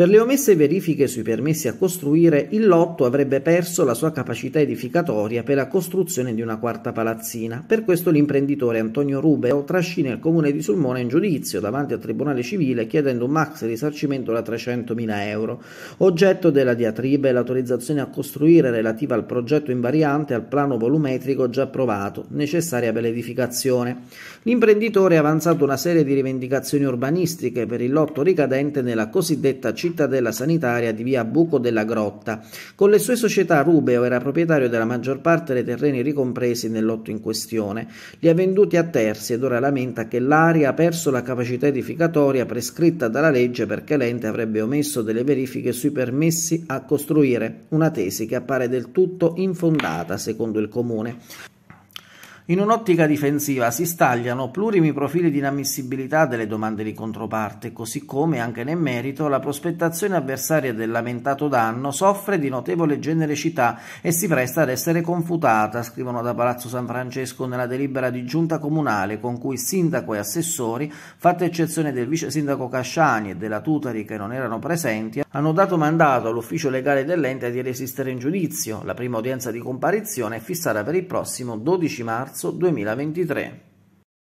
Per le omesse verifiche sui permessi a costruire, il lotto avrebbe perso la sua capacità edificatoria per la costruzione di una quarta palazzina. Per questo l'imprenditore Antonio Rubeo trascina il comune di Sulmona in giudizio davanti al Tribunale Civile chiedendo un max risarcimento da 300.000 euro. Oggetto della diatriba è l'autorizzazione a costruire relativa al progetto invariante al plano volumetrico già approvato, necessaria per l'edificazione. L'imprenditore ha avanzato una serie di rivendicazioni urbanistiche per il lotto ricadente nella cosiddetta città cittadella sanitaria di via Buco della Grotta. Con le sue società Rubeo era proprietario della maggior parte dei terreni ricompresi nel lotto in questione. Li ha venduti a terzi ed ora lamenta che l'area ha perso la capacità edificatoria prescritta dalla legge perché l'ente avrebbe omesso delle verifiche sui permessi a costruire, una tesi che appare del tutto infondata secondo il comune. In un'ottica difensiva si stagliano plurimi profili di inammissibilità delle domande di controparte, così come anche nel merito la prospettazione avversaria del lamentato danno soffre di notevole genericità e si presta ad essere confutata, scrivono da Palazzo San Francesco nella delibera di giunta comunale con cui sindaco e assessori, fatta eccezione del vice sindaco Casciani e della Tutari che non erano presenti, hanno dato mandato all'ufficio legale dell'ente di resistere in giudizio. La prima udienza di comparizione è fissata per il prossimo 12 marzo marzo 2023.